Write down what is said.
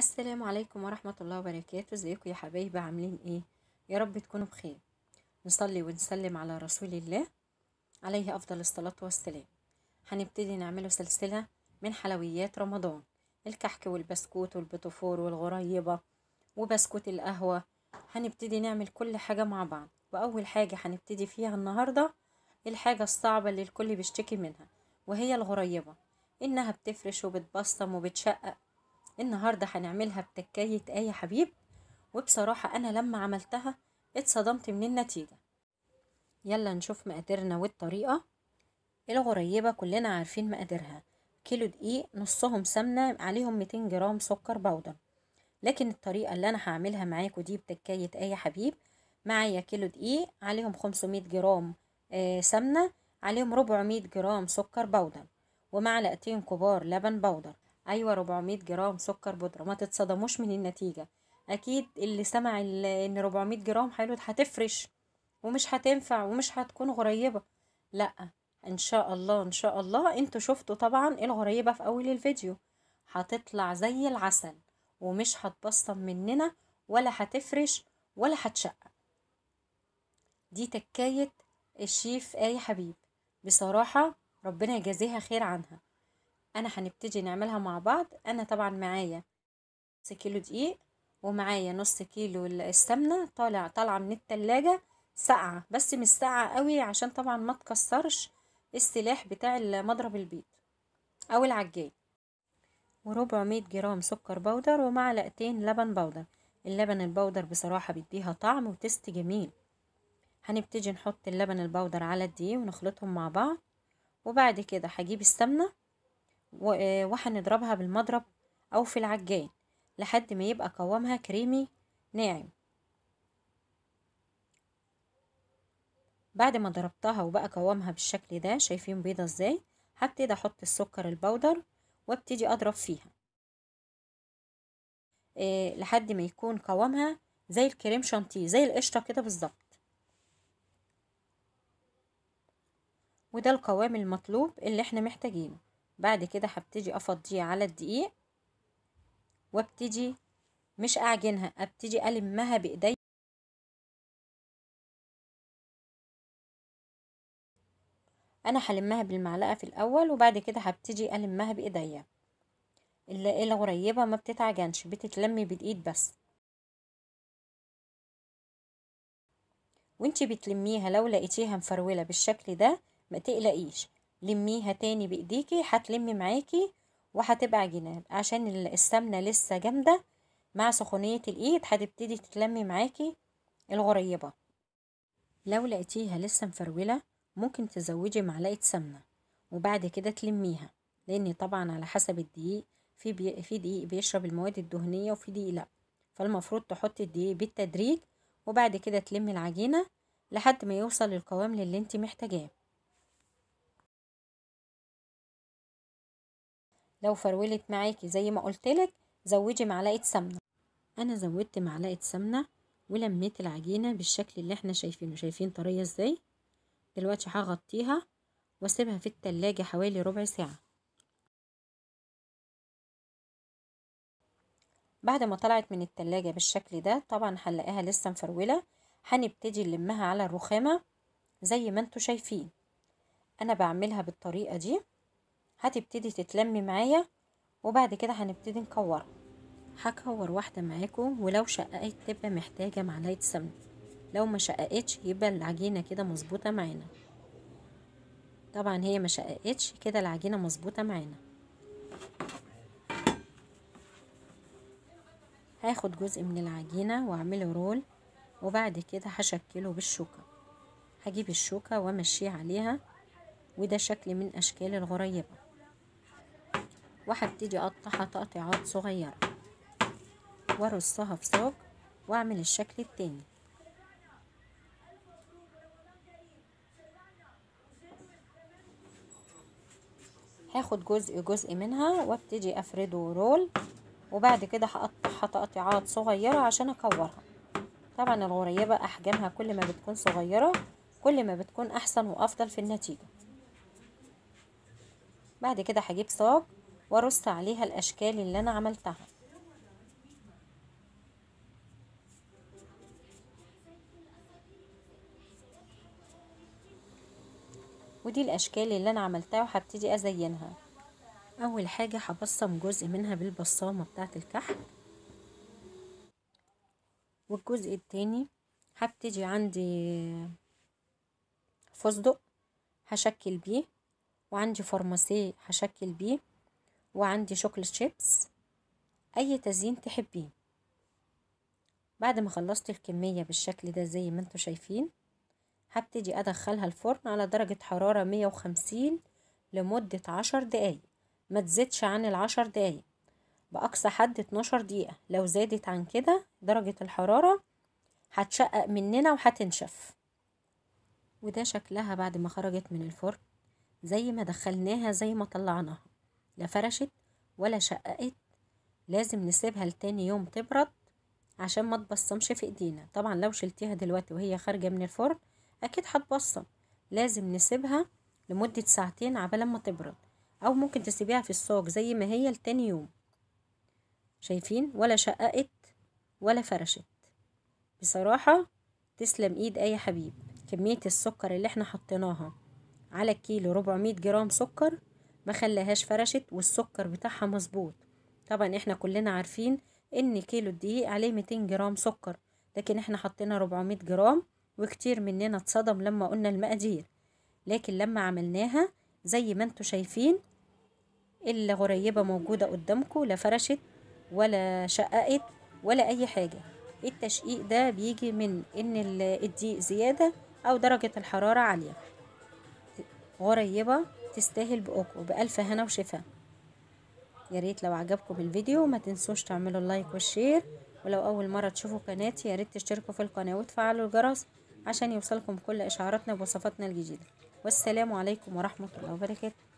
السلام عليكم ورحمة الله وبركاته ازيكم يا حبايبي عاملين ايه يا رب تكونوا بخير نصلي ونسلم على رسول الله عليه أفضل الصلاة والسلام هنبتدي نعمله سلسلة من حلويات رمضان الكحك والبسكوت والبطفور والغريبة وبسكوت القهوة هنبتدي نعمل كل حاجة مع بعض وأول حاجة هنبتدي فيها النهاردة الحاجة الصعبة اللي الكل بيشتكي منها وهي الغريبة إنها بتفرش وبتبصم وبتشقق النهاردة هنعملها بتكاية آية حبيب وبصراحة أنا لما عملتها اتصدمت من النتيجة يلا نشوف مقاديرنا والطريقة الغريبة كلنا عارفين مقاديرها كيلو دقيق نصهم سمنة عليهم 200 جرام سكر بودر لكن الطريقة اللي أنا هعملها معاكم دي بتكاية آية حبيب معايا كيلو دقيق عليهم 500 جرام آه سمنة عليهم 400 جرام سكر بودر ومعلقتين كبار لبن بودر ايوه 400 جرام سكر بودره ما تتصدموش من النتيجه اكيد اللي سمع ان 400 جرام حلو هتفرش ومش هتنفع ومش هتكون غريبه لا ان شاء الله ان شاء الله انتوا شفتوا طبعا الغريبه في اول الفيديو هتطلع زي العسل ومش هتبصم مننا ولا هتفرش ولا هتشقق دي تكايه الشيف آي حبيب بصراحه ربنا يجازيها خير عنها انا هنبتدي نعملها مع بعض انا طبعا معايا نص كيلو دقيق ومعايا نص كيلو السمنه طالع طالعه من التلاجة ساقعه بس مش ساقعه قوي عشان طبعا ما تكسرش السلاح بتاع مضرب البيض او العجين وربع مية جرام سكر بودر ومعلقتين لبن بودر اللبن البودر بصراحة بيديها طعم وتست جميل هنبتدي نحط اللبن البودر على الدقيق ونخلطهم مع بعض وبعد كده هجيب السمنة وهنضربها آه، بالمضرب أو في العجان لحد ما يبقى قوامها كريمي ناعم بعد ما ضربتها وبقى قوامها بالشكل ده شايفين بيضة ازاي هبتدي احط السكر البودر وابتدي اضرب فيها إيه لحد ما يكون قوامها زي الكريم شانتيه زي القشطة كده بالظبط وده القوام المطلوب اللي احنا محتاجينه بعد كده هبتدي افضيه على الدقيق وابتدي مش اعجنها ابتدي المها بايدي انا هلمها بالمعلقه في الاول وبعد كده هبتدي المها بايديا الا الغريبه ما بتتعجنش بتتلم بالايد بس وانتي بتلميها لو لقيتيها مفروله بالشكل ده ما تقلقيش لميها تاني بايديكي هتلم معاكي وهتبقى عجينة عشان السمنة لسه جامدة مع سخونية الايد هتبتدي تتلم معاكي الغريبة لو لقيتيها لسه مفرولة ممكن تزودي معلقة سمنة وبعد كده تلميها لان طبعا على حسب الدقيق في بي... في دقيق بيشرب المواد الدهنية وفي دقيق لا فالمفروض تحطي الدقيق بالتدريج وبعد كده تلمي العجينة لحد ما يوصل القوام للي انت محتاجاه لو فرولت معاكي زي ما قلتلك زودي معلقة سمنة أنا زودت معلقة سمنة ولميت العجينة بالشكل اللي احنا شايفينه شايفين طرية ازاي دلوقتي هغطيها واسيبها في التلاجة حوالي ربع ساعة بعد ما طلعت من التلاجة بالشكل ده طبعا هنلاقيها لسه مفرولة هنبتدي نلمها على الرخامة زي ما انتوا شايفين انا بعملها بالطريقة دي هتبتدي تتلم معايا وبعد كده هنبتدي نكورها هكور واحدة معاكم ولو شققت تبقى محتاجة معلقة سمنة لو ما شققتش يبقى العجينة كده مظبوطة معانا طبعا هي ما شققتش كده العجينة مظبوطة معانا هاخد جزء من العجينة واعمله رول وبعد كده هشكله بالشوكة هجيب الشوكة وامشيه عليها وده شكل من اشكال الغريبة وهبتدي اقطعها تقطيعات صغيرة وارصها في صاج واعمل الشكل التاني هاخد جزء جزء منها وابتدي افرده رول وبعد كده هقطعها تقطيعات صغيرة عشان اكورها طبعا الغريبة احجامها كل ما بتكون صغيرة كل ما بتكون احسن وافضل في النتيجة بعد كده هجيب صاج وارص عليها الأشكال اللي أنا عملتها ودي الأشكال اللي أنا عملتها وهبتدي أزينها أول حاجة هبصم جزء منها بالبصامة بتاعة الكحل والجزء التاني هبتدي عندي فستق هشكل بيه وعندي فرماسيه هشكل بيه وعندي شوكليت شيبس أي تزيين تحبيه بعد ما خلصت الكمية بالشكل ده زي ما انتوا شايفين هبتدي أدخلها الفرن على درجة حرارة مية وخمسين لمدة عشر دقايق ما تزيدش عن العشر دقايق بأقصى حد اتناشر دقيقة لو زادت عن كده درجة الحرارة هتشقق مننا وهتنشف وده شكلها بعد ما خرجت من الفرن زي ما دخلناها زي ما طلعناها لا فرشت ولا شققت لازم نسيبها لتاني يوم تبرد عشان ما تبصمش في ايدينا طبعا لو شلتيها دلوقتي وهي خارجة من الفرن اكيد هتبصم لازم نسيبها لمدة ساعتين عبال ما تبرد او ممكن تسيبيها في الصاج زي ما هي لتاني يوم شايفين ولا شققت ولا فرشت بصراحة تسلم ايد اي حبيب كمية السكر اللي احنا حطيناها على الكيلو 400 جرام سكر ما خلاهاش فرشت والسكر بتاعها مظبوط طبعا احنا كلنا عارفين ان كيلو الدقيق عليه 200 جرام سكر لكن احنا حطينا 400 جرام وكتير مننا اتصدم لما قلنا المقادير لكن لما عملناها زي ما انتوا شايفين الغريبة غريبة موجودة قدامكو لا فرشت ولا شققت ولا اي حاجة التشقيق ده بيجي من ان الدقيق زيادة او درجة الحرارة عالية غريبة تستاهل بأجر بألف هنا وشفاء يا ريت لو عجبكم الفيديو ما تنسوش تعملوا اللايك والشير ولو أول مرة تشوفوا قناتي يا ريت تشتركوا في القناة وتفعلوا الجرس عشان يوصلكم كل إشعاراتنا بوصفاتنا الجديدة والسلام عليكم ورحمة الله وبركاته